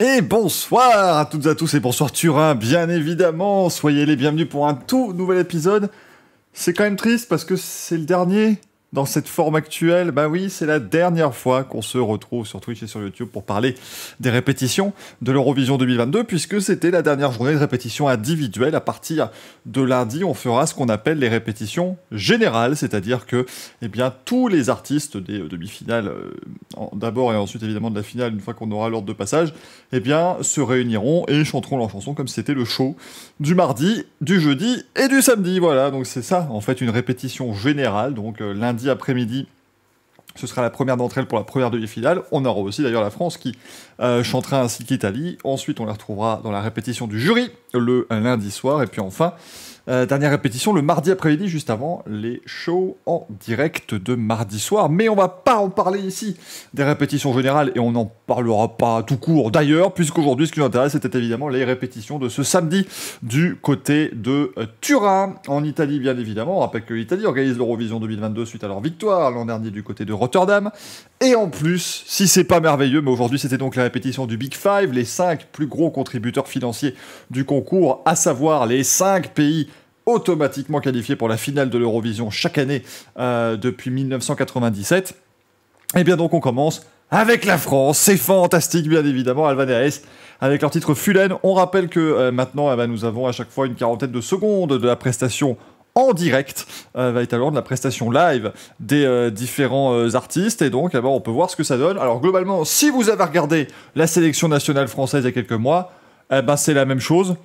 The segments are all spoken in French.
Et bonsoir à toutes et à tous et bonsoir Turin, bien évidemment. Soyez les bienvenus pour un tout nouvel épisode. C'est quand même triste parce que c'est le dernier dans cette forme actuelle, bah oui, c'est la dernière fois qu'on se retrouve sur Twitch et sur YouTube pour parler des répétitions de l'Eurovision 2022, puisque c'était la dernière journée de répétition individuelle. À partir de lundi, on fera ce qu'on appelle les répétitions générales, c'est-à-dire que, eh bien, tous les artistes des euh, demi-finales, euh, d'abord et ensuite évidemment de la finale, une fois qu'on aura l'ordre de passage, eh bien, se réuniront et chanteront leurs chansons comme c'était le show du mardi, du jeudi et du samedi. Voilà, donc c'est ça, en fait, une répétition générale, donc euh, lundi après-midi. Ce sera la première d'entre elles pour la première demi-finale. On aura aussi d'ailleurs la France qui euh, chantera ainsi que l'Italie. Ensuite, on la retrouvera dans la répétition du jury le lundi soir. Et puis enfin, euh, dernière répétition le mardi après-midi, juste avant les shows en direct de mardi soir. Mais on va pas en parler ici des répétitions générales et on n'en parlera pas tout court d'ailleurs, puisqu'aujourd'hui, ce qui nous intéresse, c'était évidemment les répétitions de ce samedi du côté de Turin, en Italie, bien évidemment. On rappelle que l'Italie organise l'Eurovision 2022 suite à leur victoire l'an dernier du côté de Rotterdam. Et en plus, si c'est pas merveilleux, mais aujourd'hui, c'était donc la répétition du Big Five, les cinq plus gros contributeurs financiers du concours, à savoir les cinq pays automatiquement qualifié pour la finale de l'Eurovision chaque année euh, depuis 1997. Et eh bien donc on commence avec la France, c'est fantastique bien évidemment, Alvarez avec leur titre Fulen. On rappelle que euh, maintenant eh ben, nous avons à chaque fois une quarantaine de secondes de la prestation en direct, euh, va être alors de la prestation live des différents artistes. Et donc, eh ben, on peut voir ce que ça donne. Alors, globalement, si vous avez regardé la sélection nationale française il y a quelques mois, ben, c'est la même chose.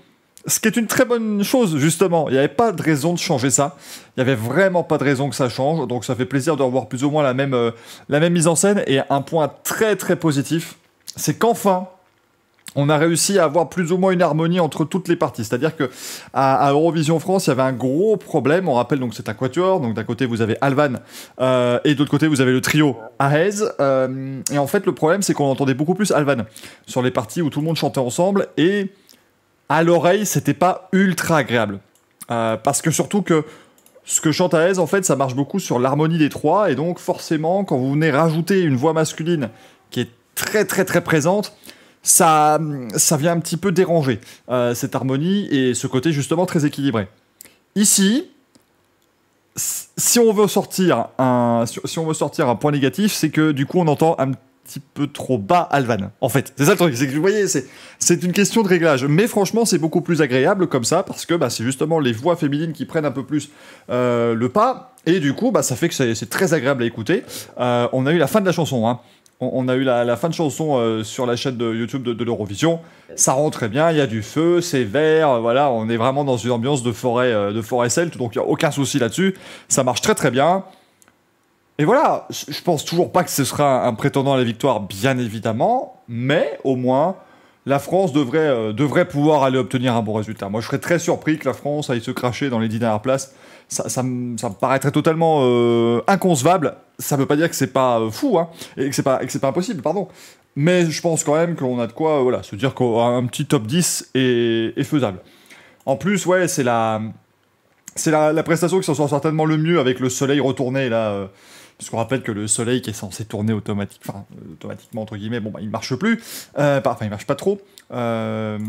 Ce qui est une très bonne chose, justement. Il n'y avait pas de raison de changer ça. Il n'y avait vraiment pas de raison que ça change. Donc ça fait plaisir de revoir plus ou moins la même, euh, la même mise en scène. Et un point très très positif, c'est qu'enfin, on a réussi à avoir plus ou moins une harmonie entre toutes les parties. C'est-à-dire que à, Eurovision France, il y avait un gros problème. On rappelle donc c'est un quatuor. Donc d'un côté vous avez Alvan euh, et de l'autre côté vous avez le trio Ahez. Euh, et en fait le problème c'est qu'on entendait beaucoup plus Alvan sur les parties où tout le monde chantait ensemble et à l'oreille, c'était pas ultra agréable. Euh, parce que surtout que ce que chante Aez, en fait, ça marche beaucoup sur l'harmonie des trois, et donc forcément, quand vous venez rajouter une voix masculine qui est très très très présente, ça, ça vient un petit peu déranger euh, cette harmonie et ce côté justement très équilibré. Ici, si on veut sortir un, si on veut sortir un point négatif, c'est que du coup on entend un petit petit peu trop bas Alvan. En fait, c'est ça le truc, c'est que vous voyez, c'est une question de réglage. Mais franchement, c'est beaucoup plus agréable comme ça parce que bah, c'est justement les voix féminines qui prennent un peu plus euh, le pas. Et du coup, bah, ça fait que c'est très agréable à écouter. Euh, on a eu la fin de la chanson. Hein. On, a eu la, fin de chanson euh, sur la chaîne de YouTube de, l'Eurovision. Ça rend très bien, il y a du feu, c'est vert, voilà, on est vraiment dans une ambiance de forêt, de forêt celte, donc il n'y a aucun souci là-dessus. Ça marche très très bien. Et voilà, je pense toujours pas que ce sera un prétendant à la victoire, bien évidemment, mais au moins, la France devrait, euh, devrait pouvoir aller obtenir un bon résultat. Moi, je serais très surpris que la France aille se cracher dans les dix dernières places. Ça, me, paraîtrait totalement euh, inconcevable. Ça ne veut pas dire que c'est pas euh, fou, hein, et que c'est pas, pas, impossible, pardon. Mais je pense quand même qu'on a de quoi voilà, se dire qu'un petit top 10 est, faisable. En plus, ouais, c'est la, c'est la prestation qui s'en sort certainement le mieux avec le soleil retourné là parce qu'on rappelle que le soleil qui est censé tourner automatiquement, enfin, euh, automatiquement, entre guillemets, bon, bah, il marche plus, euh, enfin, il marche pas trop. Euh,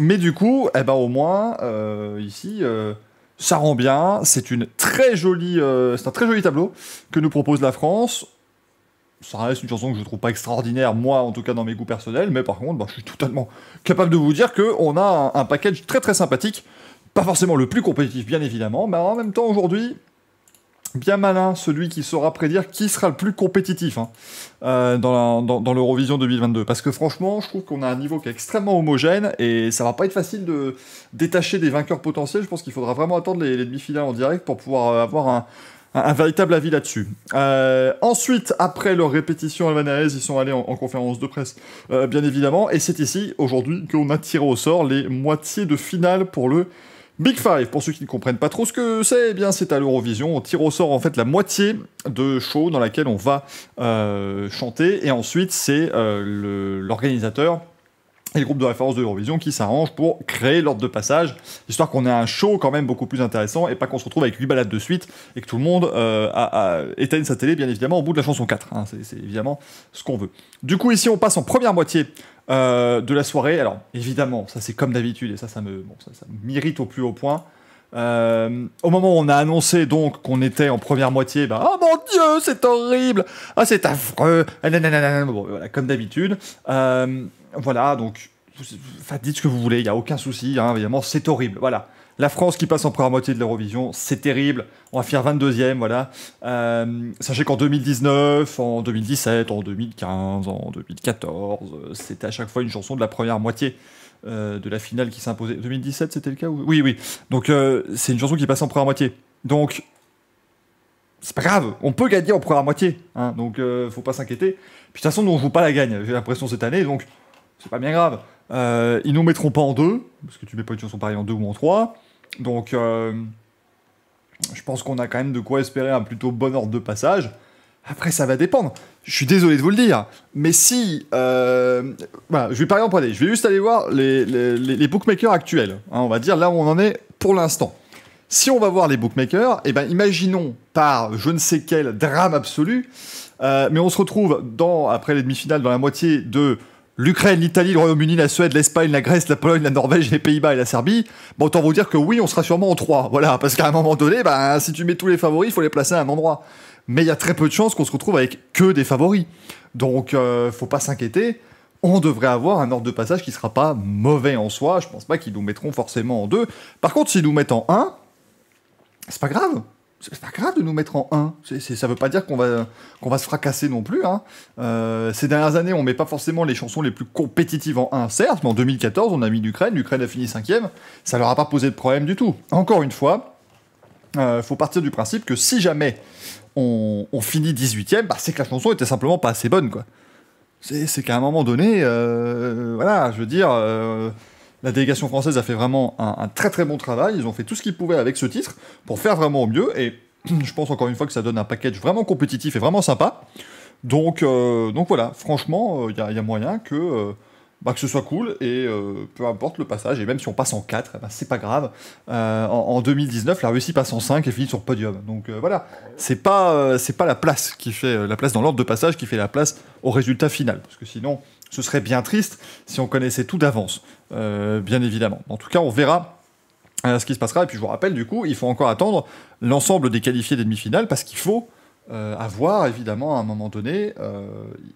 mais du coup, eh ben, au moins, ici ça rend bien. C'est une très jolie, c'est un très joli tableau que nous propose la France. Ça reste une chanson que je trouve pas extraordinaire, moi en tout cas dans mes goûts personnels, mais par contre, bah, je suis totalement capable de vous dire qu'on a un, package très très sympathique, pas forcément le plus compétitif bien évidemment, mais en même temps aujourd'hui, bien malin celui qui saura prédire qui sera le plus compétitif hein, euh, dans, l'Eurovision 2022. Parce que franchement, je trouve qu'on a un niveau qui est extrêmement homogène et ça va pas être facile de détacher des vainqueurs potentiels. Je pense qu'il faudra vraiment attendre les, demi-finales en direct pour pouvoir euh, avoir un, véritable avis là-dessus. Euh, ensuite, après leur répétition albanaise, ils sont allés en, conférence de presse, bien évidemment, et c'est ici, aujourd'hui, qu'on a tiré au sort les moitiés de finale pour le Big Five, pour ceux qui ne comprennent pas trop ce que c'est, eh bien c'est à l'Eurovision, on tire au sort en fait la moitié de show dans laquelle on va euh, chanter, et ensuite c'est euh, l'organisateur et le groupe de référence de l'Eurovision qui s'arrange pour créer l'ordre de passage, histoire qu'on ait un show quand même beaucoup plus intéressant et pas qu'on se retrouve avec 8 balades de suite et que tout le monde euh, a, éteigne sa télé, bien évidemment, au bout de la chanson 4. Hein. c'est évidemment ce qu'on veut. Du coup, ici, on passe en première moitié euh, de la soirée. Alors, évidemment, ça c'est comme d'habitude, et ça, ça me, bon, m'irrite au plus haut point. Euh, au moment où on a annoncé donc qu'on était en première moitié, bah, oh mon dieu, c'est horrible, ah c'est affreux, ah, voilà, comme d'habitude. Euh, voilà, donc, dites ce que vous voulez, il n'y a aucun souci, hein, évidemment, c'est horrible, voilà. La France qui passe en première moitié de l'Eurovision, c'est terrible. On va faire 22e, voilà. Euh, sachez qu'en 2019, en 2017, en 2015, en 2014, euh, c'était à chaque fois une chanson de la première moitié. Euh, de la finale qui s'imposait. 2017, c'était le cas Oui, oui. Donc, c'est une chanson qui passe en première moitié. Donc, c'est pas grave, on peut gagner en première moitié. Hein, donc, faut pas s'inquiéter. Puis, de toute façon, nous, on joue pas la gagne, j'ai l'impression, cette année. Donc, c'est pas bien grave. ils nous mettront pas en deux, parce que tu mets pas une chanson pareille en deux ou en trois. Donc, euh, je pense qu'on a quand même de quoi espérer un plutôt bon ordre de passage. Après, ça va dépendre. Je suis désolé de vous le dire, mais si. Euh, voilà, je vais pas y emprunter, Je vais juste aller voir les, bookmakers actuels. Hein, on va dire là où on en est pour l'instant. Si on va voir les bookmakers, eh ben, imaginons par je ne sais quel drame absolu, euh, mais on se retrouve dans, après les demi-finales dans la moitié de l'Ukraine, l'Italie, le Royaume-Uni, la Suède, l'Espagne, la Grèce, la Pologne, la Norvège, les Pays-Bas et la Serbie, bon, autant vous dire que oui, on sera sûrement en trois. Voilà, parce qu'à un moment donné, bah, si tu mets tous les favoris, il faut les placer à un endroit. Mais il y a très peu de chances qu'on se retrouve avec que des favoris. Donc, euh, faut pas s'inquiéter. On devrait avoir un ordre de passage qui sera pas mauvais en soi. Je pense pas qu'ils nous mettront forcément en deux. Par contre, s'ils nous mettent en un, c'est pas grave c'est pas grave de nous mettre en 1. ça veut pas dire qu'on va, qu'on va se fracasser non plus. Hein. Euh, ces dernières années, on met pas forcément les chansons les plus compétitives en 1, certes, mais en 2014, on a mis l'Ukraine, l'Ukraine a fini 5 e ça leur a pas posé de problème du tout. Encore une fois, euh, faut partir du principe que si jamais on, finit 18 e bah, c'est que la chanson était simplement pas assez bonne. quoi. C'est qu'à un moment donné, euh, voilà, je veux dire la délégation française a fait vraiment un, très très bon travail. Ils ont fait tout ce qu'ils pouvaient avec ce titre pour faire vraiment au mieux. Et je pense encore une fois que ça donne un package vraiment compétitif et vraiment sympa. Donc, euh, donc voilà, franchement, il euh, y, a moyen que, euh, bah, que ce soit cool et peu importe le passage. Et même si on passe en 4, eh ben, c'est pas grave. En, 2019, la Russie passe en 5 et finit sur podium. Donc voilà, c'est pas, c'est pas la place qui fait la place dans l'ordre de passage qui fait la place au résultat final. Parce que sinon, ce serait bien triste si on connaissait tout d'avance, euh, bien évidemment. En tout cas, on verra euh, ce qui se passera. Et puis je vous rappelle, du coup, il faut encore attendre l'ensemble des qualifiés des demi-finales parce qu'il faut euh, avoir, évidemment, à un moment donné,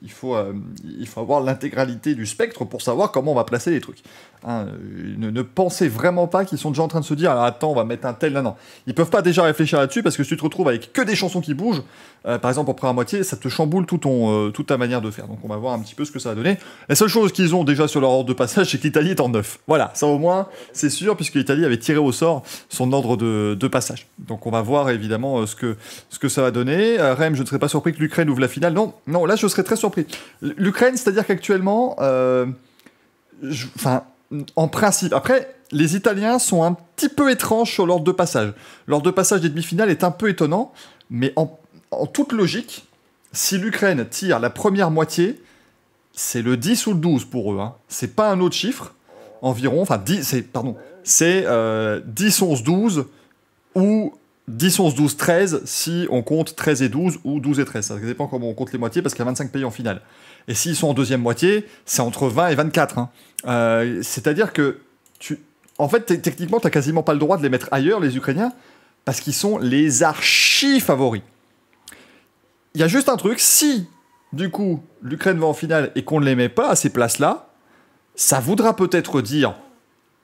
il, faut, il faut avoir l'intégralité du spectre pour savoir comment on va placer les trucs. Hein, euh, ne, pensez vraiment pas qu'ils sont déjà en train de se dire alors attends on va mettre un tel non non ils peuvent pas déjà réfléchir là-dessus parce que si tu te retrouves avec que des chansons qui bougent euh, par exemple en première moitié ça te chamboule tout ton euh, toute ta manière de faire donc on va voir un petit peu ce que ça va donner la seule chose qu'ils ont déjà sur leur ordre de passage c'est que l'Italie est en neuf voilà ça au moins c'est sûr puisque l'Italie avait tiré au sort son ordre de, passage donc on va voir évidemment ce que ce que ça va donner Rem je ne serais pas surpris que l'Ukraine ouvre la finale non non là je serais très surpris l'Ukraine c'est-à-dire qu'actuellement enfin en principe. Après, les Italiens sont un petit peu étranges sur l'ordre de passage. L'ordre de passage des demi-finales est un peu étonnant, mais en, toute logique, si l'Ukraine tire la première moitié, c'est le 10 ou le 12 pour eux. Hein. C'est pas un autre chiffre, environ. Enfin, 10, pardon, c'est 10, 11, 12 ou 10, 11, 12, 13 si on compte 13 et 12 ou 12 et 13. Ça dépend comment on compte les moitiés parce qu'il y a 25 pays en finale. Et s'ils sont en deuxième moitié, c'est entre 20 et 24. Hein. Euh, c'est-à-dire que, tu... en fait, techniquement, tu n'as quasiment pas le droit de les mettre ailleurs, les Ukrainiens, parce qu'ils sont les archi-favoris. Il y a juste un truc, si, du coup, l'Ukraine va en finale et qu'on ne les met pas à ces places-là, ça voudra peut-être dire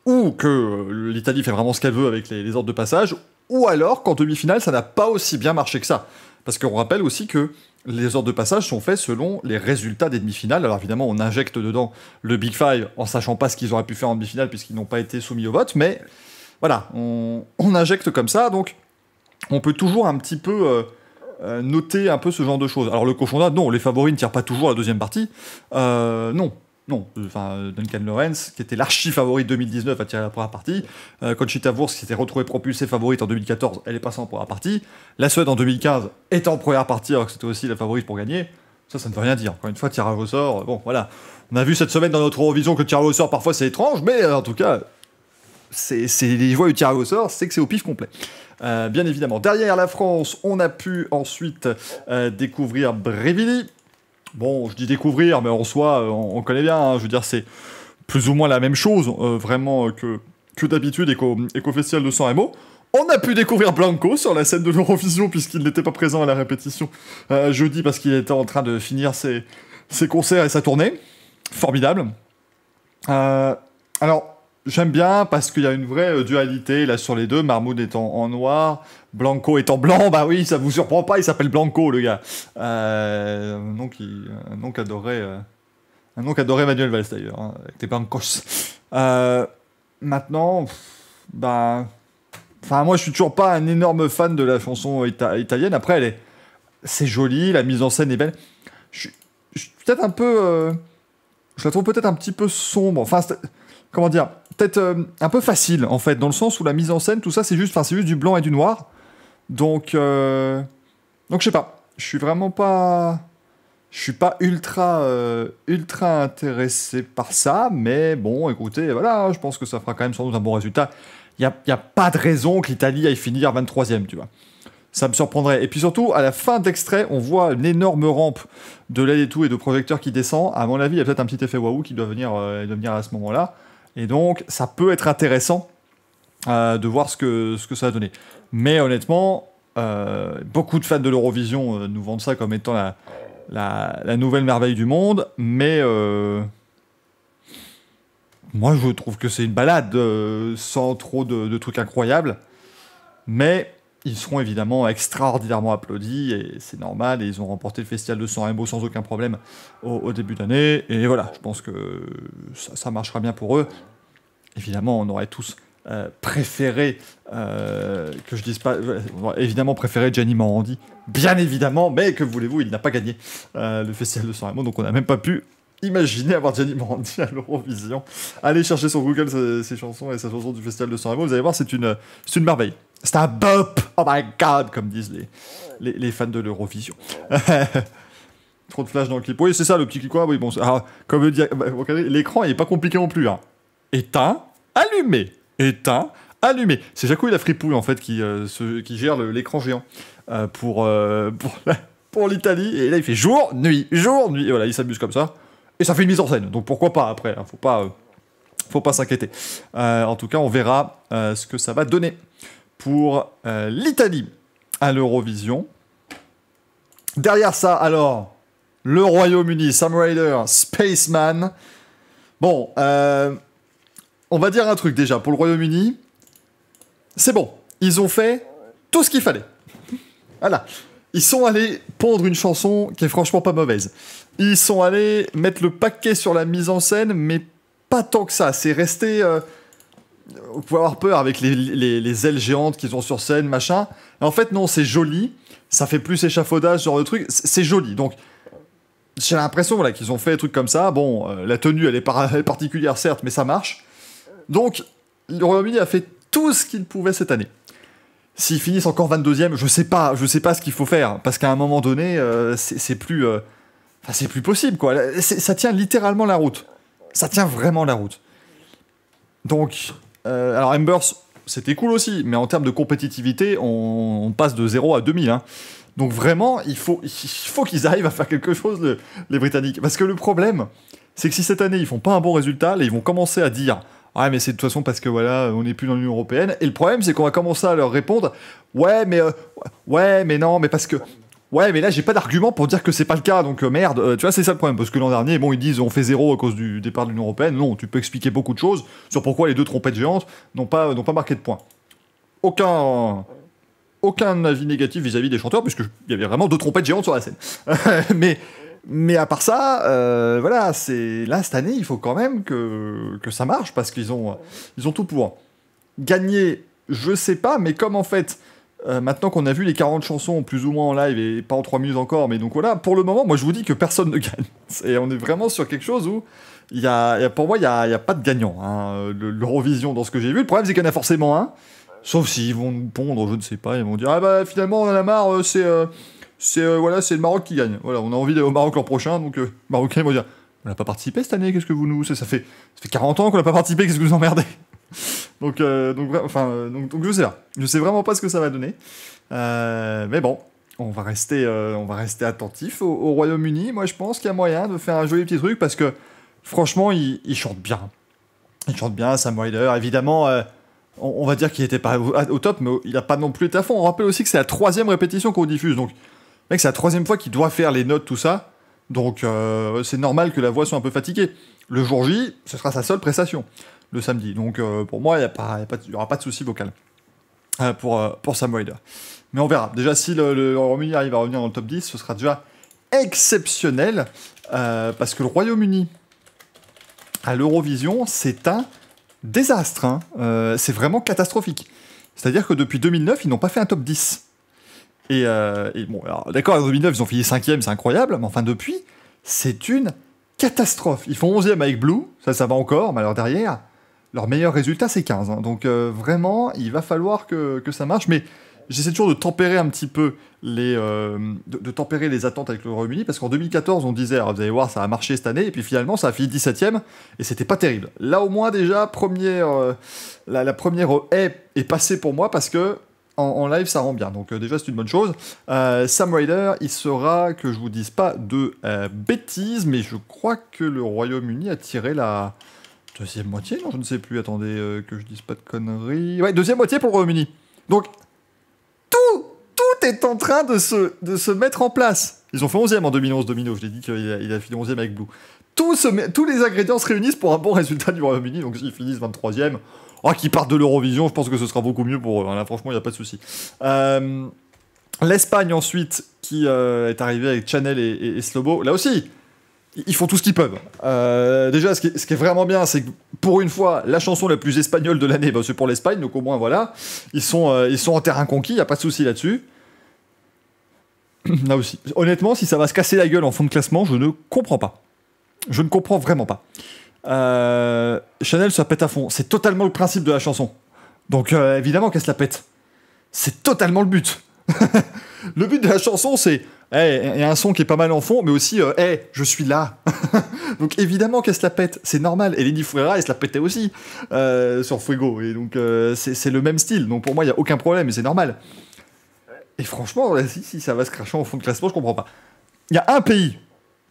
ou que euh, l'Italie fait vraiment ce qu'elle veut avec les ordres de passage, ou alors qu'en demi-finale, ça n'a pas aussi bien marché que ça. Parce qu'on rappelle aussi que les ordres de passage sont faits selon les résultats des demi-finales. Alors évidemment, on injecte dedans le Big Five en sachant pas ce qu'ils auraient pu faire en demi-finale puisqu'ils n'ont pas été soumis au vote, mais voilà, on, injecte comme ça, donc on peut toujours un petit peu... Euh, euh, noter un peu ce genre de choses. Alors le cochon non, les favoris ne tirent pas toujours la deuxième partie. Euh, non, non, mm. enfin euh, Duncan Lawrence, qui était l'archi-favori 2019 à tiré la première partie. Euh, Conchita Wurst, qui s'était retrouvée propulsée favorite en 2014, elle est passée en première partie. La Suède en 2015 est en première partie alors que c'était aussi la favorite pour gagner. Ça, ça ne veut rien dire. Encore une fois, tirage au sort, bon, voilà. On a vu cette semaine dans notre Eurovision que le tirage au sort, parfois, c'est étrange, mais euh, en tout cas, c'est les voix du tirage au sort, c'est que c'est au pif complet. Euh, bien évidemment. Derrière la France, on a pu ensuite découvrir Brevili. Bon, je dis découvrir, mais en soi, euh, on, connaît bien. Hein. je veux dire, c'est plus ou moins la même chose, euh, vraiment, euh, que, que d'habitude et qu'au Festival de 100 Remo. On a pu découvrir Blanco sur la scène de l'Eurovision, puisqu'il n'était pas présent à la répétition jeudi, parce qu'il était en train de finir ses, ses concerts et sa tournée. Formidable. Euh, alors, J'aime bien parce qu'il y a une vraie euh, dualité là sur les deux, Marmoud étant en noir, Blanco étant blanc, bah oui, ça vous surprend pas, il s'appelle Blanco le gars. Euh, un nom qu'adorait un nom qu'adorait euh, Manuel Valls d'ailleurs, hein, avec des euh, maintenant, bah, enfin moi je suis toujours pas un énorme fan de la chanson italienne. Après elle est, c'est joli, la mise en scène est belle. Je suis, peut-être un peu, je la trouve peut-être un petit peu sombre. Enfin comment dire peut-être euh, un peu facile en fait, dans le sens où la mise en scène, tout ça, c'est juste, juste du blanc et du noir. Donc, euh, donc je sais pas. Je suis vraiment pas, je suis pas ultra, euh, ultra intéressé par ça, mais bon, écoutez, voilà, hein, je pense que ça fera quand même sans doute un bon résultat. Il n'y a, a pas de raison que l'Italie aille finir 23e, tu vois ça me surprendrait. Et puis surtout, à la fin d'extrait, on voit une énorme rampe de LED et tout et de projecteurs qui descend. À mon avis, il y a peut-être un petit effet waouh qui doit venir, et doit venir à ce moment-là. Et donc, ça peut être intéressant euh, de voir ce que, ce que ça va donner. Mais honnêtement, euh, beaucoup de fans de l'Eurovision euh, nous vendent ça comme étant la, la, nouvelle merveille du monde, mais moi je trouve que c'est une balade sans trop de, de, trucs incroyables. Mais ils seront évidemment extraordinairement applaudis, et c'est normal, et ils ont remporté le festival de San Remo sans aucun problème au, début d'année, et voilà, je pense que ça, marchera bien pour eux. Évidemment, on aurait tous euh, préféré, euh, que je dise pas, évidemment préféré Gianni Morandi, bien évidemment, mais que voulez-vous, il n'a pas gagné euh, le festival de San Remo, donc on n'a même pas pu imaginer avoir Gianni Morandi à l'Eurovision. Allez chercher sur Google ses, chansons et sa chanson du Festival de San Remo. Vous allez voir, c'est une, une merveille. C'est un bop Oh my god, comme disent les, les, fans de l'Eurovision. Trop de flash dans le clip. Oui, c'est ça, le petit clip. Quoi oui, bon, ah, comme le dire, bah, l'écran, il est pas compliqué non plus. Hein. Éteint, allumé. Éteint, allumé. C'est Jaco et la fripouille, en fait, qui, euh, qui gère l'écran géant euh, pour, euh, pour, l'Italie. Et là, il fait jour, nuit, jour, nuit. Et voilà, il s'amuse comme ça. Et ça fait une mise en scène. Donc pourquoi pas après hein. Faut pas faut pas s'inquiéter. en tout cas, on verra ce que ça va donner pour euh, l'Italie à l'Eurovision. Derrière ça, alors, le Royaume-Uni, Sam Raider, Spaceman. Bon, euh, on va dire un truc déjà. Pour le Royaume-Uni, c'est bon. Ils ont fait tout ce qu'il fallait. Voilà. Ils sont allés pondre une chanson qui est franchement pas mauvaise. Ils sont allés mettre le paquet sur la mise en scène, mais pas tant que ça. C'est resté. Euh, vous pouvez avoir peur avec les, les, les ailes géantes qu'ils ont sur scène, machin. en fait, non, c'est joli. Ça fait plus échafaudage, ce genre de truc. C'est joli. Donc, j'ai l'impression voilà, qu'ils ont fait des trucs comme ça. Bon, euh, la tenue, elle est, particulière, certes, mais ça marche. Donc, le Royaume-Uni a fait tout ce qu'il pouvait cette année. S'ils finissent encore 22e, je sais pas, je sais pas ce qu'il faut faire. Parce qu'à un moment donné, euh, c'est plus. Euh, c'est plus possible, quoi. Ça tient littéralement la route. Ça tient vraiment la route. Donc, euh, alors Embers, c'était cool aussi, mais en termes de compétitivité, on, passe de 0 à 2000. Hein. Donc vraiment, il faut, qu'ils arrivent à faire quelque chose, les Britanniques. Parce que le problème, c'est que si cette année, ils font pas un bon résultat, ils vont commencer à dire... ouais ah, mais c'est de toute façon parce que voilà, on n'est plus dans l'Union européenne. Et le problème, c'est qu'on va commencer à leur répondre, ouais mais euh, ouais mais non, mais parce que Ouais, mais là, j'ai pas d'argument pour dire que c'est pas le cas, donc euh, merde, euh, tu vois, c'est ça le problème, parce que l'an dernier, bon, ils disent on fait zéro à cause du départ de l'Union Européenne, non, tu peux expliquer beaucoup de choses sur pourquoi les deux trompettes géantes n'ont pas, n'ont pas marqué de points. Aucun, aucun avis négatif vis-à-vis des chanteurs, puisqu'il y avait vraiment deux trompettes géantes sur la scène. mais, mais à part ça, euh, voilà, c'est là, cette année, il faut quand même que, que ça marche, parce qu'ils ont, ils ont tout pour. Gagner, je sais pas, mais comme en fait euh, maintenant qu'on a vu les 40 chansons plus ou moins en live et pas en 3 minutes encore, mais donc voilà, pour le moment, moi je vous dis que personne ne gagne. Et on est vraiment sur quelque chose où, il y a pour moi, il n'y a, y a, pas de gagnant. Hein. L'Eurovision, dans ce que j'ai vu, le problème c'est qu'il y en a forcément un. Sauf s'ils vont nous pondre, je ne sais pas, ils vont dire Ah bah finalement, on en a marre, euh, c'est. Euh, voilà, c'est le Maroc qui gagne. Voilà, on a envie d'aller au Maroc l'an prochain, donc Marocains vont dire on n'a pas participé cette année, qu'est-ce que vous nous. Ça, fait, ça fait 40 ans qu'on n'a pas participé, qu'est-ce que vous emmerdez donc, euh, enfin, euh, je sais pas, Je sais vraiment pas ce que ça va donner. Euh, mais bon, on va rester, on va rester attentif au, Royaume-Uni. Moi, je pense qu'il y a moyen de faire un joli petit truc parce que, franchement, il, chante bien. Il chante bien, Sam Wilder, Évidemment, on, va dire qu'il n'était pas au, top, mais il n'a pas non plus été à fond. On rappelle aussi que c'est la troisième répétition qu'on diffuse. Donc, c'est la troisième fois qu'il doit faire les notes, tout ça. Donc, c'est normal que la voix soit un peu fatiguée. Le jour J, ce sera sa seule prestation le samedi. Donc euh, pour moi, il n'y pas, y aura pas de souci vocal euh, pour, euh, pour Sam Mais on verra. Déjà, si le, Royaume-Uni arrive à revenir dans le top 10, ce sera déjà exceptionnel parce que le Royaume-Uni à l'Eurovision, c'est un désastre. Hein. c'est vraiment catastrophique. C'est-à-dire que depuis 2009, ils n'ont pas fait un top 10. Et, bon, d'accord, en 2009, ils ont fini 5e, c'est incroyable, mais enfin, depuis, c'est une catastrophe. Ils font 11e avec Blue, ça, ça va encore, mais alors derrière, leur meilleur résultat, c'est 15. Hein. Donc euh, vraiment, il va falloir que, ça marche. Mais j'essaie toujours de tempérer un petit peu les, euh, de, tempérer les attentes avec le Royaume-Uni, parce qu'en 2014, on disait, ah, vous allez voir, ça a marché cette année, et puis finalement, ça a fini 17ème, et c'était pas terrible. Là, au moins, déjà, première, euh, la, première haie est passée pour moi, parce que en, live, ça rend bien. Donc, déjà, c'est une bonne chose. Sam Raider, il sera, que je vous dise pas de bêtises, mais je crois que le Royaume-Uni a tiré la. Deuxième moitié Non, je ne sais plus. Attendez euh, que je dise pas de conneries. Ouais, deuxième moitié pour le Royaume-Uni. Donc, tout, tout est en train de se, de se mettre en place. Ils ont fait 11e en 2011, Domino. Je l'ai dit qu'il a, il a fini 11e avec Blue. tous les ingrédients se réunissent pour un bon résultat du Royaume-Uni. Donc, s'ils finissent 23e, qu'ils partent de l'Eurovision, je pense que ce sera beaucoup mieux pour eux. Hein, franchement, il n'y a pas de souci. Euh, L'Espagne, ensuite, qui euh, est arrivée avec Chanel et Slobo. Là aussi, ils font tout ce qu'ils peuvent. Euh, déjà, ce qui, est, vraiment bien, c'est que pour une fois, la chanson la plus espagnole de l'année, bah, c'est pour l'Espagne, donc au moins voilà, ils sont, euh, ils sont en terrain conquis, il n'y a pas de souci là-dessus. Là aussi. Honnêtement, si ça va se casser la gueule en fond de classement, je ne comprends pas. Je ne comprends vraiment pas. Euh, Chanel se pète à fond. C'est totalement le principe de la chanson. Donc évidemment qu'elle se la pète. C'est totalement le but. le but de la chanson, c'est eh, eh, il y a un son qui est pas mal en fond, mais aussi, euh, eh, je suis là. donc évidemment qu'elle se la pète, c'est normal. Et Lady Fuera, elle se la pétait aussi euh, sur Fuego. Et donc euh, c'est le même style. Donc pour moi, il n'y a aucun problème et c'est normal. Et franchement, si, ça va se cracher en fond de classement, je comprends pas. Il y a un pays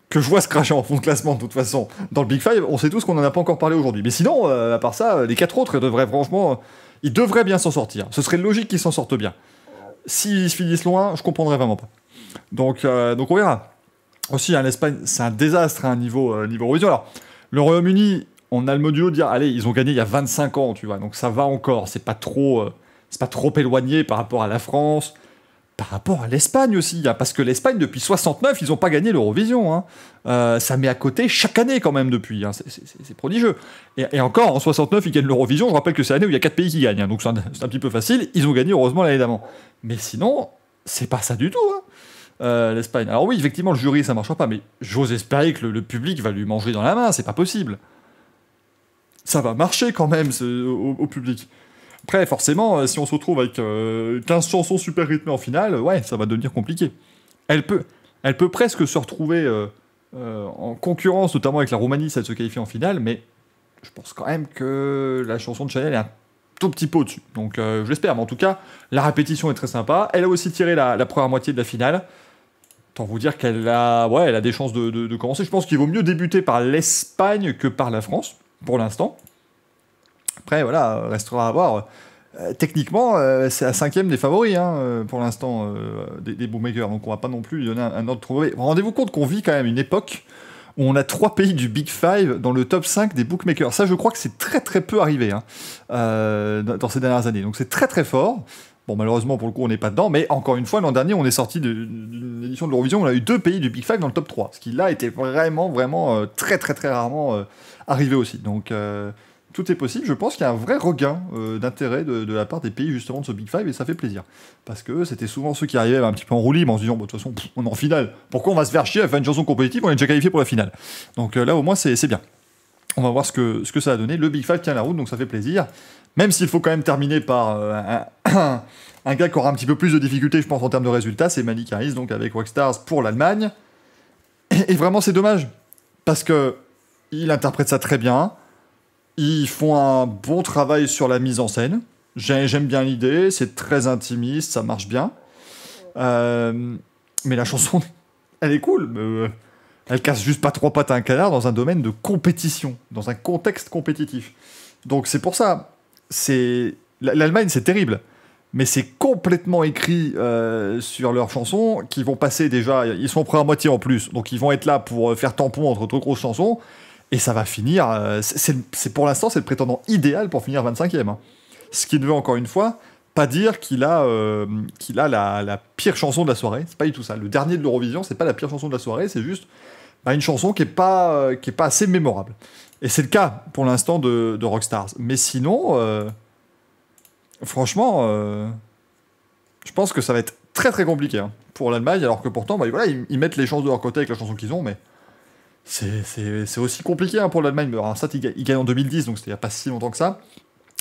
que je vois se cracher en fond de classement de toute façon dans le Big Five. On sait tous qu'on n'en a pas encore parlé aujourd'hui. Mais sinon, à part ça, les quatre autres devraient franchement, ils devraient bien s'en sortir. Ce serait logique qu'ils s'en sortent bien. S'ils finissent loin, je comprendrais vraiment pas. Donc, euh, donc on verra. Aussi, en hein, Espagne c'est un désastre à un hein, niveau, Eurovision. Alors, le Royaume-Uni, on a le modulo de dire, allez, ils ont gagné il y a 25 ans, tu vois, donc ça va encore, c'est pas trop, euh, c'est pas trop éloigné par rapport à la France, par rapport à l'Espagne aussi, hein, parce que l'Espagne, depuis 69, ils ont pas gagné l'Eurovision. Euh, ça met à côté chaque année quand même depuis, c'est prodigieux. Et, encore, en 69, ils gagnent l'Eurovision, je rappelle que c'est l'année où il y a 4 pays qui gagnent, donc c'est un, petit peu facile, ils ont gagné heureusement l'année d'avant. Mais sinon, c'est pas ça du tout. Euh, l'Espagne. Alors oui, effectivement, le jury, ça marchera pas, mais j'ose espérer que le, public va lui manger dans la main, c'est pas possible. Ça va marcher quand même au, public. Après, forcément, euh, si on se retrouve avec 15 euh, chansons super rythmées en finale, ouais, ça va devenir compliqué. Elle peut, elle peut presque se retrouver en concurrence, notamment avec la Roumanie, ça se qualifie en finale, mais je pense quand même que la chanson de Chanel est un tout petit peu au-dessus. Donc j'espère, je l'espère, mais en tout cas, la répétition est très sympa. Elle a aussi tiré la première moitié de la finale. Sans vous dire qu'elle a, ouais, elle a des chances de, de, commencer. Je pense qu'il vaut mieux débuter par l'Espagne que par la France, pour l'instant. Après, voilà, restera à voir. Euh, techniquement, euh, c'est la cinquième des favoris hein, euh, pour l'instant des, bookmakers. Donc on va pas non plus lui donner un, un ordre trop Rendez-vous compte qu'on vit quand même une époque où on a trois pays du Big Five dans le top 5 des bookmakers. Ça, je crois que c'est très très peu arrivé hein, dans ces dernières années. Donc c'est très très fort. Bon, malheureusement, pour le coup, on n'est pas dedans, mais encore une fois, l'an dernier, on est sorti d'une édition de l'Eurovision, on a eu deux pays du Big Five dans le top 3, ce qui là était vraiment, vraiment euh, très, très, très rarement euh, arrivé aussi. Donc, euh, tout est possible. Je pense qu'il y a un vrai regain d'intérêt de, la part des pays, justement, de ce Big Five, et ça fait plaisir. Parce que c'était souvent ceux qui arrivaient un petit peu en roulis mais en se disant, de toute façon, on est en finale. Pourquoi on va se faire chier à faire une chanson compétitive On est déjà qualifié pour la finale. Donc là, au moins, c'est bien. On va voir ce que, ce que ça a donné. Le Big Five tient la route, donc ça fait plaisir. Même s'il faut quand même terminer par euh, un, gars qui aura un petit peu plus de difficultés, je pense, en termes de résultats, c'est Malik Harris, donc avec Rockstars pour l'Allemagne. Et, vraiment, c'est dommage. Parce que il interprète ça très bien. Ils font un bon travail sur la mise en scène. J'aime bien l'idée, c'est très intimiste, ça marche bien. Euh, mais la chanson, elle est cool. Mais euh, elle casse juste pas trois pattes à un canard dans un domaine de compétition, dans un contexte compétitif. Donc c'est pour ça c'est l'Allemagne, c'est terrible. Mais c'est complètement écrit euh, sur leurs chansons qui vont passer déjà. Ils sont prêts à moitié en plus, donc ils vont être là pour euh, faire tampon entre deux grosses chansons. Et ça va finir. Euh, c'est pour l'instant, c'est le prétendant idéal pour finir 25e. Hein. Ce qui ne veut encore une fois pas dire qu'il a, qu'il a la, la, pire chanson de la soirée. C'est pas du tout ça. Le dernier de l'Eurovision, c'est pas la pire chanson de la soirée. C'est juste bah, une chanson qui n'est pas, euh, est pas assez mémorable. Et c'est le cas pour l'instant de, de Rockstars. Mais sinon, euh, franchement, euh, je pense que ça va être très très compliqué hein, pour l'Allemagne, alors que pourtant, bah, voilà, ils, mettent les chances de leur côté avec la chanson qu'ils ont, mais c'est aussi compliqué hein, pour l'Allemagne. ça, ils gagnent en 2010, donc c'était il n'y a pas si longtemps que ça.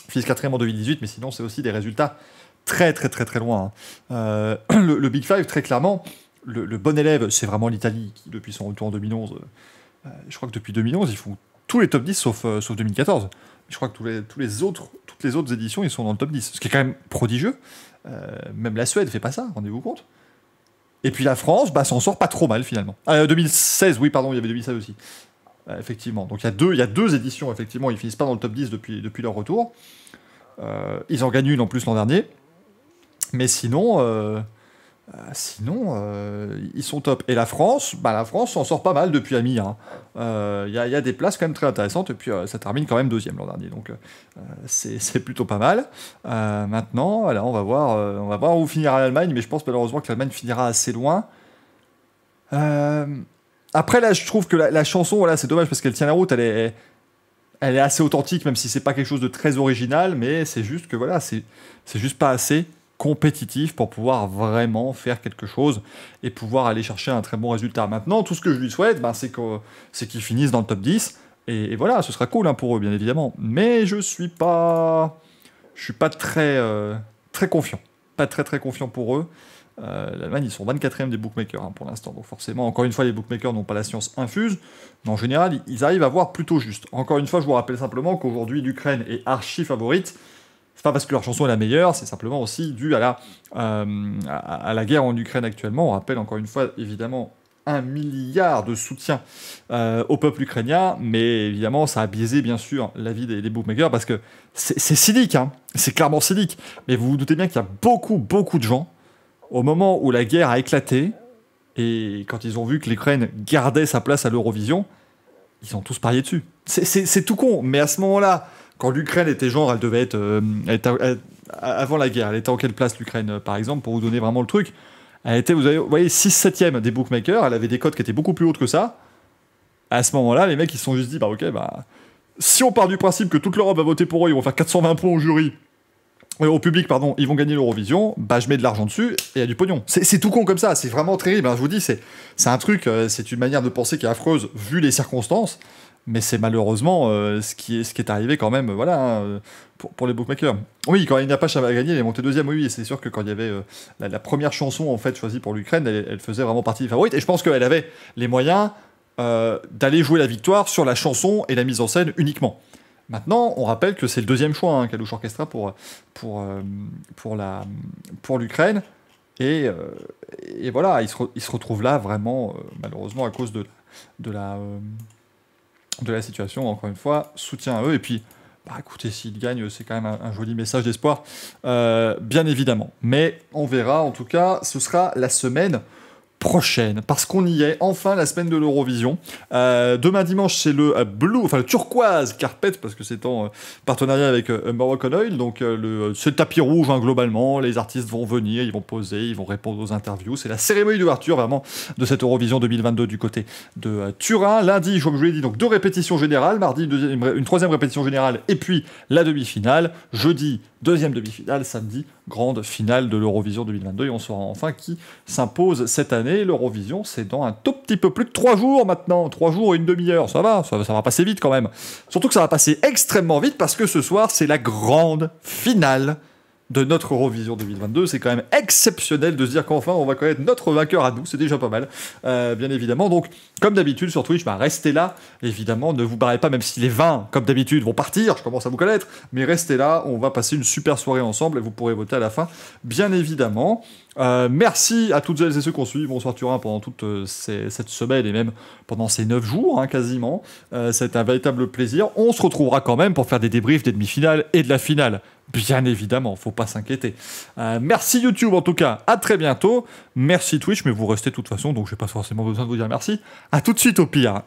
Fils quatrième en 2018, mais sinon, c'est aussi des résultats très très très très loin. Hein. le, Big Five, très clairement, le, bon élève, c'est vraiment l'Italie qui, depuis son retour en 2011, euh, euh, je crois que depuis 2011, ils font tous les top 10 sauf, 2014. Euh, je crois que tous les, tous les autres, toutes les autres éditions, ils sont dans le top 10, ce qui est quand même prodigieux. même la Suède ne fait pas ça, rendez-vous compte. Et puis la France, bah, s'en sort pas trop mal finalement. 2016, ah, oui, pardon, il y avait 2016 aussi. effectivement. Donc il y, a deux, deux éditions, effectivement, ils finissent pas dans le top 10 depuis, depuis leur retour. ils en gagnent une en plus l'an dernier. Mais sinon, euh, sinon, euh, ils sont top. Et la France, bah, la France s'en sort pas mal depuis Ami. Il hein. euh, y, a des places quand même très intéressantes, et puis ça termine quand même deuxième l'an dernier. Donc c'est plutôt pas mal. maintenant, on, va voir, on va voir où finira l'Allemagne, mais je pense malheureusement que l'Allemagne finira assez loin. après, là, je trouve que la, chanson, voilà, c'est dommage parce qu'elle tient la route, elle est elle est assez authentique, même si c'est pas quelque chose de très original, mais c'est juste que voilà, c'est juste pas assez compétitif pour pouvoir vraiment faire quelque chose et pouvoir aller chercher un très bon résultat. Maintenant, tout ce que je lui souhaite, ben, c'est qu'ils finissent dans le top 10. Et, voilà, ce sera cool hein, pour eux, bien évidemment. Mais je suis pas, je suis pas très, euh, très confiant. Pas très, très confiant pour eux. Euh, L'Allemagne, ils sont 24e des bookmakers hein, pour l'instant. Donc forcément, encore une fois, les bookmakers n'ont pas la science infuse. Mais en général, ils arrivent à voir plutôt juste. Encore une fois, je vous rappelle simplement qu'aujourd'hui, l'Ukraine est archi favorite c'est pas parce que leur chanson est la meilleure, c'est simplement aussi dû à la, euh, à, la guerre en Ukraine actuellement. On rappelle encore une fois, évidemment, un milliard de soutien euh, au peuple ukrainien, mais évidemment, ça a biaisé, bien sûr, la vie des, des bookmakers, parce que c'est cynique, hein. c'est clairement cynique. Mais vous vous doutez bien qu'il y a beaucoup, beaucoup de gens, au moment où la guerre a éclaté, et quand ils ont vu que l'Ukraine gardait sa place à l'Eurovision, ils ont tous parié dessus. C'est tout con, mais à ce moment-là, quand l'Ukraine était genre, elle devait être. Euh, avant la guerre, elle était en quelle place l'Ukraine, euh, par exemple, pour vous donner vraiment le truc Elle était, vous, voyez, 6 7 des bookmakers, elle avait des cotes qui étaient beaucoup plus hautes que ça. À ce moment-là, les mecs, ils se sont juste dit, bah ok, bah. Si on part du principe que toute l'Europe va voter pour eux, ils vont faire 420 points au jury, euh, au public, pardon, ils vont gagner l'Eurovision, bah je mets de l'argent dessus et il y a du pognon. C'est tout con comme ça, c'est vraiment terrible. Ben je vous dis, c'est un truc, c'est une manière de penser qui est affreuse vu les circonstances mais c'est malheureusement euh, ce, qui est, ce qui est arrivé quand même voilà, hein, pour, les bookmakers. Oui, quand il n'a pas à gagner, est montée deuxième. Oui, et c'est sûr que quand il y avait euh, la, première chanson en fait choisie pour l'Ukraine, elle, faisait vraiment partie des favorites. Et je pense qu'elle avait les moyens euh, d'aller jouer la victoire sur la chanson et la mise en scène uniquement. Maintenant, on rappelle que c'est le deuxième choix, hein, Kalouche Orchestra, pour, pour, pour, la, pour l'Ukraine. Et, et, voilà, il se, se, retrouve là vraiment, malheureusement, à cause de, de la de la situation. Encore une fois, soutien à eux. Et puis, bah, écoutez, s'ils gagnent, c'est quand même un, joli message d'espoir, euh, bien évidemment. Mais on verra, en tout cas, ce sera la semaine prochaine parce qu'on y est enfin la semaine de l'Eurovision. Euh, demain dimanche c'est le euh, enfin le turquoise carpet parce que c'est en euh, partenariat avec Moroccan Oil, donc le, ce tapis rouge hein, globalement. Les artistes vont venir, ils vont poser, ils vont répondre aux interviews. C'est la cérémonie d'ouverture vraiment de cette Eurovision 2022 du côté de Turin. Lundi, je vous l'ai dit, donc deux répétitions générales, mardi une troisième répétition générale et puis la demi-finale. Jeudi deuxième demi-finale, samedi grande finale de l'Eurovision 2022 et on saura enfin qui s'impose cette année. L'Eurovision, c'est dans un tout petit peu plus de trois jours maintenant, trois jours et une demi-heure, ça va, ça, ça, va passer vite quand même. Surtout que ça va passer extrêmement vite parce que ce soir, c'est la grande finale de notre Eurovision 2022. C'est quand même exceptionnel de se dire qu'enfin on va connaître notre vainqueur à nous. C'est déjà pas mal, euh, bien évidemment. Donc, comme d'habitude sur Twitch, bah, restez là. Évidemment, ne vous barrez pas, même si les 20, comme d'habitude, vont partir. Je commence à vous connaître. Mais restez là. On va passer une super soirée ensemble et vous pourrez voter à la fin, bien évidemment. Euh, merci à toutes celles et ceux qui ont suivi Bonsoir Turin pendant toute euh, cette semaine et même pendant ces 9 jours hein, quasiment. Euh, c'est un véritable plaisir. On se retrouvera quand même pour faire des débriefs des demi-finales et de la finale. Bien évidemment, faut pas s'inquiéter. merci YouTube en tout cas, à très bientôt. Merci Twitch, mais vous restez de toute façon, donc j'ai pas forcément besoin de vous dire merci. À tout de suite au pire.